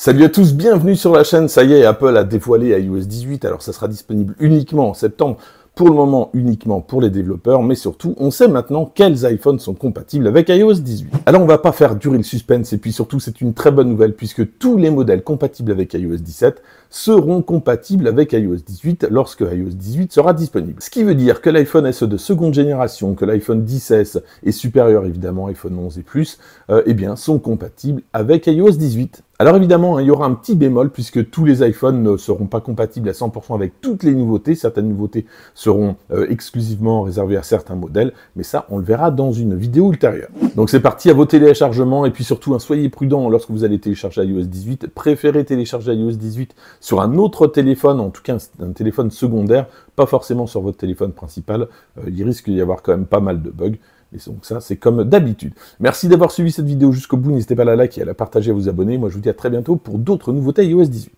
Salut à tous, bienvenue sur la chaîne. Ça y est, Apple a dévoilé iOS 18. Alors, ça sera disponible uniquement en septembre. Pour le moment, uniquement pour les développeurs, mais surtout, on sait maintenant quels iPhones sont compatibles avec iOS 18. Alors, on va pas faire durer le suspense, et puis surtout, c'est une très bonne nouvelle puisque tous les modèles compatibles avec iOS 17 seront compatibles avec iOS 18 lorsque iOS 18 sera disponible. Ce qui veut dire que l'iPhone SE de seconde génération, que l'iPhone 10S est supérieur évidemment à iPhone 11 et plus, euh, eh bien, sont compatibles avec iOS 18. Alors évidemment, hein, il y aura un petit bémol puisque tous les iPhones ne seront pas compatibles à 100% avec toutes les nouveautés. Certaines nouveautés seront euh, exclusivement réservées à certains modèles, mais ça, on le verra dans une vidéo ultérieure. Donc c'est parti à vos téléchargements et puis surtout, hein, soyez prudent lorsque vous allez télécharger iOS 18. Préférez télécharger iOS 18 sur un autre téléphone, en tout cas un, téléphone secondaire, pas forcément sur votre téléphone principal. Euh, il risque d'y avoir quand même pas mal de bugs. Et donc ça, c'est comme d'habitude. Merci d'avoir suivi cette vidéo jusqu'au bout. N'hésitez pas à la liker à la partager, à vous abonner. Moi, je vous dis à très bientôt pour d'autres nouveautés iOS 18.